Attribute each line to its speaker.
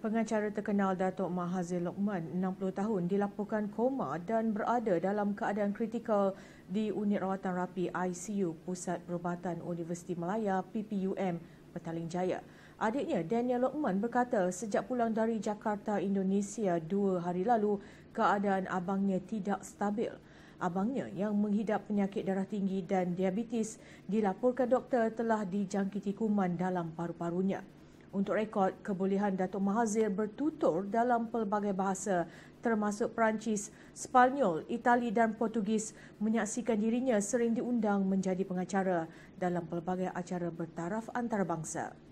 Speaker 1: Pengacara terkenal Datuk Mahathir Lokman, 60 tahun, dilaporkan koma dan berada dalam keadaan kritikal di Unit Rawatan Rapi ICU Pusat Perubatan Universiti Malaya PPUM Petaling Jaya. Adiknya Daniel Lokman berkata sejak pulang dari Jakarta, Indonesia dua hari lalu, keadaan abangnya tidak stabil. Abangnya yang menghidap penyakit darah tinggi dan diabetes dilaporkan doktor telah dijangkiti kuman dalam paru-parunya. Untuk rekod, kebolehan Datuk Mahathir bertutur dalam pelbagai bahasa termasuk Perancis, Spanyol, Itali dan Portugis menyaksikan dirinya sering diundang menjadi pengacara dalam pelbagai acara bertaraf antarabangsa.